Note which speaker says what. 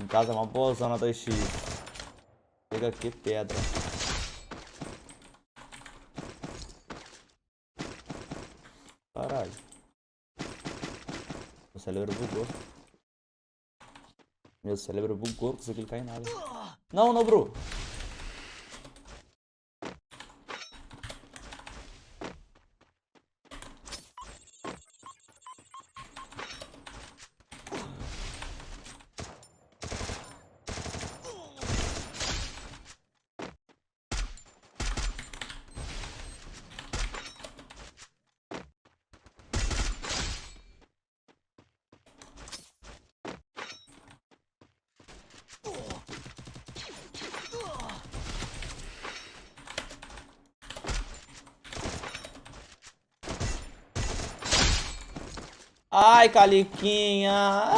Speaker 1: Em casa é uma boa zona 2x. Pega aqui pedra.
Speaker 2: Caralho. Meu cérebro bugou.
Speaker 3: Meu cérebro bugou, não consegui cair em nada. Não, não, Bru!
Speaker 4: Ai, Caliquinha.